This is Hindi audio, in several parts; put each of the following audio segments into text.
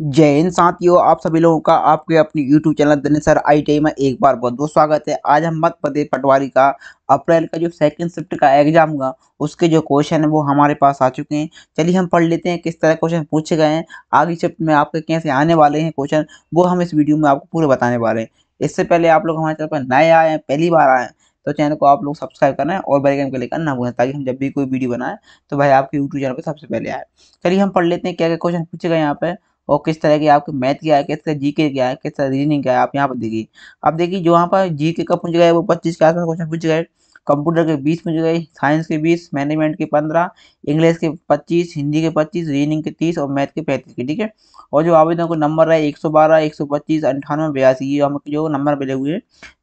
जय हिंद साथियों आप सभी लोगों का आपके अपने यूट्यूब चैनल धनेसर आई में एक बार बहुत बहुत स्वागत है आज हम मध्य प्रदेश पटवारी का अप्रैल का जो सेकंड शिफ्ट का एग्जाम हुआ उसके जो क्वेश्चन है वो हमारे पास आ चुके हैं चलिए हम पढ़ लेते हैं किस तरह क्वेश्चन पूछे गए हैं आगे शिफ्ट में आपके कैसे आने वाले हैं क्वेश्चन वो हम इस वीडियो में आपको पूरे बताने वाले हैं इससे पहले आप लोग हमारे चैनल पर नए आए हैं पहली बार आए हैं तो चैनल को आप लोग सब्सक्राइब करना है और बेल आइकन क्लिक करना भूलें ताकि हम जब भी कोई वीडियो बनाएं तो भाई आपके यूट्यूब चैनल पर सबसे पहले आए चलिए हम पढ़ लेते हैं क्या क्या क्वेश्चन पूछे गए यहाँ पर और किस तरह की आपके मैथ क्या है किस तरह जी के क्या है किस तरह रीजनिंग क्या है आप यहाँ पर देखिए अब देखिए जो यहाँ पर जी के कब पूछ गए वो पच्चीस के आसपास क्वेश्चन पूछ गए कंप्यूटर के बीस पूछ गए साइंस के बीस मैनेजमेंट के पंद्रह इंग्लिश के पच्चीस हिंदी के पच्चीस रीजनिंग के तीस और मैथ के पैंतीस के ठीक है और जो आवेदन को नंबर है एक सौ बारह एक सौ पच्चीस अंठानवे बयासी ये हम जो नंबर मिले हुए हैं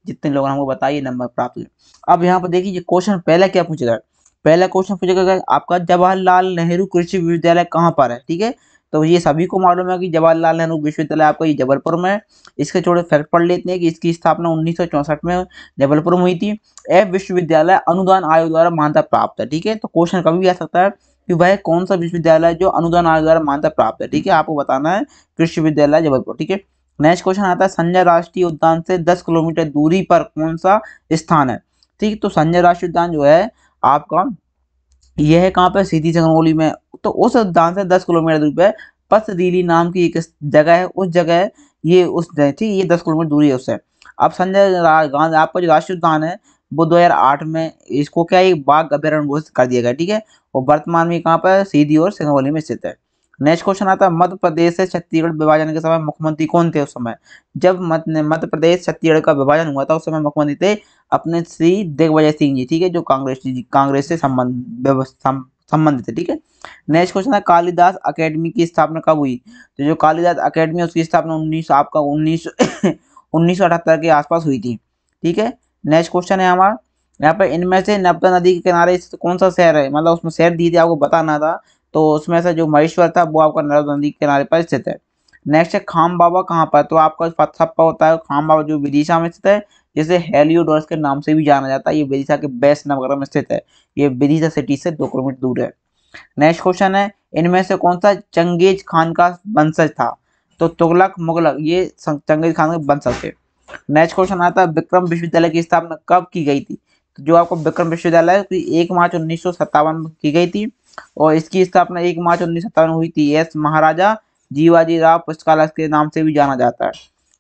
जितने लोगों ने हमको बताया नंबर प्राप्त हुए अब यहाँ पर देखिए क्वेश्चन पहला क्या पूछेगा पहला क्वेश्चन पूछेगा आपका जवाहरलाल नेहरू कृषि विश्वविद्यालय कहाँ पर है ठीक है तो ये सभी को मालूम है कि जवाहरलाल नेहरू विश्वविद्यालय आपका ये जबलपुर में इसके छोटे फैक्ट पढ़ लेते हैं कि इसकी स्थापना उन्नीस में जबलपुर में हुई थी एफ विश्वविद्यालय अनुदान आयोग द्वारा मान्यता प्राप्त है ठीक है तो क्वेश्चन कभी भी आ सकता है कि वह कौन सा विश्वविद्यालय जो अनुदान आयोग द्वारा मान्यता प्राप्त है ठीक है आपको बताना है विश्वविद्यालय जबलपुर ठीक है नेक्स्ट क्वेश्चन आता है संजय राष्ट्रीय उद्यान से दस किलोमीटर दूरी पर कौन सा स्थान है ठीक तो संजय राष्ट्रीय उद्यान जो है आपका यह है कहाँ पर सीधी चंगोली में तो उस दान से दस किलोमीटर दूरी पर पसदीली नाम की एक जगह है उस जगह ये उस ठीक ये दस किलोमीटर दूरी है उससे अब संजय गांधी आपका जो राष्ट्रीय उद्यान है वो 2008 में इसको क्या एक बाघ अभ्यारण्य घोषित कर दिया गया ठीक है और वर्तमान में कहाँ पर सीधी और सिंगरौली में स्थित है नेक्स्ट क्वेश्चन आता है मध्य प्रदेश से छत्तीसगढ़ विभाजन के समय मुख्यमंत्री कौन थे उस समय जब मध्य प्रदेश छत्तीसगढ़ का विभाजन हुआ था उस समय मुख्यमंत्री थे अपने श्री दिग्विजय सिंह जी ठीक है जो कांग्रेस कांग्रेस से संबंध संबंधित है ठीक है नेक्स्ट क्वेश्चन है कालिदास अकेडमी की स्थापना कब हुई तो जो कालिदास अकेडमी उसकी स्थापना उन्नीस आपका उन्नीस उन्नीस के आसपास हुई थी ठीक है नेक्स्ट क्वेश्चन है हमारा यहाँ पर इनमें से नर्मदा नदी के किनारे कौन सा शहर है मतलब उसमें शहर दिए थे आपको बताना था तो उसमें से जो महेश्वर था वो आपका नर्मदा नदी किनारे पर स्थित है नेक्स्ट है खाम बाबा कहाँ पर तो आपका पथप्पा होता है खाम बाबा जो विदिशा में स्थित है जिसे हेलियोडोरस के नाम से भी जाना जाता है ये विदिशा के बेस्ट नगर में स्थित है ये विदिशा सिटी से दो किलोमीटर दूर है नेक्स्ट क्वेश्चन है इनमें से कौन सा चंगेज खान का वंशज था तो तुगलक मुगलक ये चंगेज खान के वंशज थे नेक्स्ट क्वेश्चन आता है विक्रम विश्वविद्यालय की स्थापना कब की गई थी तो जो आपको विक्रम विश्वविद्यालय एक मार्च उन्नीस में की गई थी और इसकी स्थापना एक मार्च उन्नीस सत्तावन हुई थी एस महाराजा जीवाजी राव पुस्तकालय के नाम से भी जाना जाता है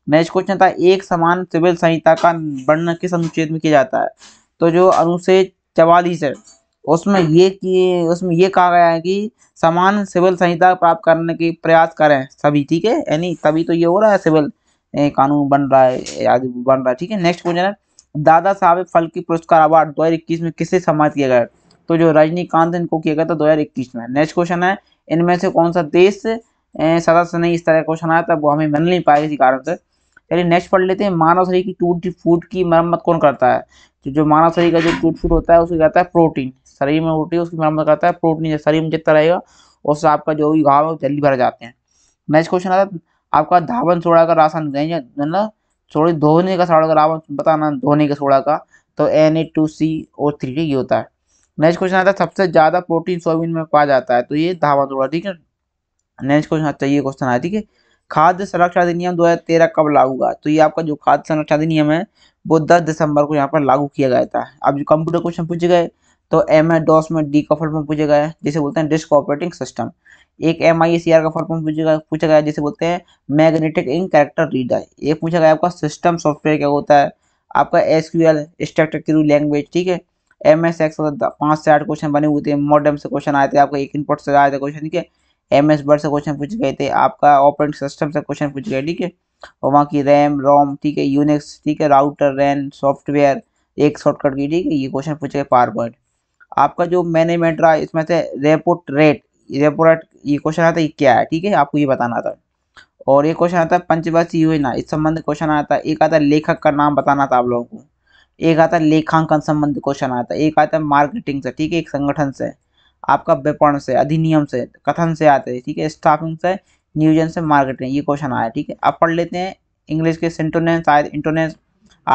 नेक्स्ट क्वेश्चन था एक समान सिविल संहिता का वर्णन किस अनुच्छेद में किया जाता है तो जो अनुच्छेद चवालीस है उसमें ये कि उसमें ये कहा गया है कि समान सिविल संहिता प्राप्त करने के प्रयास करें सभी ठीक है यानी तभी तो ये हो रहा है सिविल कानून बन रहा है आदि बन रहा है ठीक है नेक्स्ट क्वेश्चन है दादा साहब फाल्के पुरस्कार अवार्ड दो में किसे सम्मानित किया गया तो जो रजनीकांत इनको किया गया था दो में नेक्स्ट क्वेश्चन है इनमें से कौन सा देश सदा से नहीं इस तरह क्वेश्चन आया था वो हमें मिल नहीं पाया इसी कारण से चलिए नेक्स्ट पढ़ लेते हैं मानव शरीर की टूट फूट की मरम्मत कौन करता है तो जो मानव शरीर का जो टूट फूट होता है उसको कहता है प्रोटीन शरीर में उठी उसकी मरम्मत करता है प्रोटीन शरीर में जितना रहेगा उससे आपका जो भी घाव है जल्दी भर जाते हैं नेक्स्ट क्वेश्चन आता है आपका धावन सोडा का राशन मतलब धोने का सोडा का रावन बताना धोने का सोडा का तो एन ए टू सी और थ्री ये होता है नेक्स्ट क्वेश्चन आता है सबसे ज्यादा प्रोटीन सोयाबीन में पाया जाता है तो ये धावा दौड़ा ठीक है नेक्स्ट क्वेश्चन आता है ये क्वेश्चन आया ठीक है खाद्य संरक्षण अधिनियम तेरह कब लागू हुआ तो ये आपका जो खाद्य संरक्षण अधिनियम है वो दस दिसंबर को यहाँ पर लागू किया गया था अब जो कंप्यूटर क्वेश्चन पूछे गए तो एम आई डॉस में डी का फॉर्म पूछा गया जिसे बोलते हैं डिस्क ऑपरेटिंग सिस्टम एक एम आई सी आर का फॉर्म पूछा पूछा गया जिसे बोलते हैं मैग्नेटिक इन कैरेक्टर रीडर एक पूछा गया आपका सिस्टम सॉफ्टवेयर क्या होता है आपका S Q L structure language ठीक है एम एस एक्स पाँच से आठ क्वेश्चन बने हुए थे मॉडर्म से क्वेश्चन आए थे आपके एक इनपुट से आए थे क्वेश्चन ठीक है एम एस वर्ड से क्वेश्चन पूछ गए थे आपका ऑपरेटिंग सिस्टम से क्वेश्चन पूछ गए ठीक है और वहाँ की रैम रोम ठीक है यूनिक्स ठीक है राउटर रैन सॉफ्टवेयर एक शॉर्टकट की ठीक है ये क्वेश्चन पूछ गए पार पॉइंट आपका जो मैनेजमेंट रहा इसमें से रेपोट रेट रेपो रेट ये क्वेश्चन आता है क्या है ठीक है आपको ये बताना था और एक क्वेश्चन आता है पंचवर्षीय योजना इस संबंध क्वेश्चन आता है एक आता है लेखक का नाम बताना था आप लोगों को एक आता है लेखांकन संबंधी क्वेश्चन आता है एक आता है मार्केटिंग से ठीक है एक संगठन से आपका विपणन से अधिनियम से कथन से आते हैं ठीक है स्टाफिंग से नियोजन से मार्केटिंग ये क्वेश्चन आया ठीक है अब पढ़ लेते हैं इंग्लिश के सेंटोनेंस आए इंटोनेंस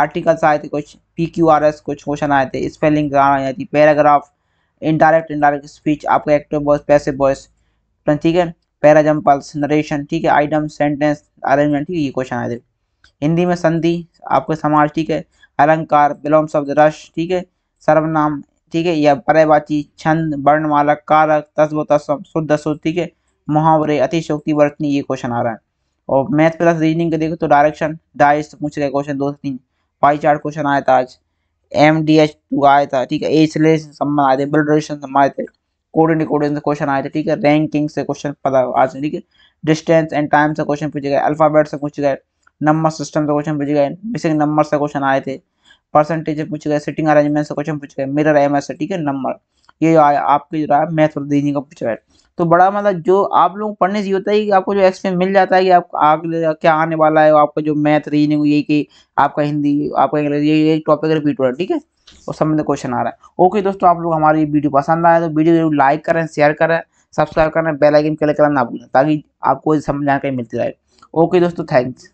आर्टिकल्स आए थे कुछ पी क्यू आर एस कुछ क्वेश्चन आए थे स्पेलिंग थी पैराग्राफ इनडायरेक्ट इनडायरेक्ट स्पीच आपका एक्टिव वॉइस पैसे वॉइस ठीक है पैराजम्पल्स नरेशन ठीक है आइटम सेंटेंस अरेंजमेंट ठीक है ये क्वेश्चन आए थे हिंदी में संधि आपके समाज ठीक है अलंकार विलोम शब्द रस ठीक है सर्वनाम ठीक है या पर्यवाची छंद वर्णमाला कारक तस्व तस्व शुद्ध शुद्ध ठीक है मुहावरे अतिशोक्ति वर्तनी ये क्वेश्चन आ रहा है और मैथ प्लस रीजनिंग के देखो तो डायरेक्शन डाइस पूछ रहे क्वेश्चन दो तीन पाई चार्ट क्वेश्चन आया था आज एम डी एच टू आया था ठीक है एज रिलेशन संबंध आए थे ब्लड रिलेशन संबंध आए थे कोडिंग कोडिंग से क्वेश्चन आए थे ठीक है रैंकिंग से क्वेश्चन पता आज ठीक है डिस्टेंस एंड टाइम से क्वेश्चन पूछे गए अल्फाबेट से पूछे गए नंबर सिस्टम से क्वेश्चन पूछ गए मिसिंग नंबर से क्वेश्चन आए थे परसेंटेज पूछ गए सिटिंग अरेंजमेंट से क्वेश्चन पूछ गए मिरर एम एस ठीक है नंबर ये आपके जो रहा है मैथ और रीजनिंग का पूछा है तो बड़ा मतलब जो आप लोग पढ़ने से होता है कि आपको जो एक्सपीरियंस मिल जाता है कि आप आगे क्या आने वाला है आपका जो मैथ रीजनिंग यही कि आपका हिंदी आपका इंग्लिश ये ये टॉपिक रिपीट हो रहा है ठीक है और सब में क्वेश्चन आ रहा है ओके दोस्तों आप लोग हमारी वीडियो पसंद आए तो वीडियो जरूर लाइक करें शेयर करें सब्सक्राइब करें बेलाइकन क्लिक करना ना भूलें ताकि आपको समझ जानकारी मिलती रहे ओके दोस्तों थैंक्स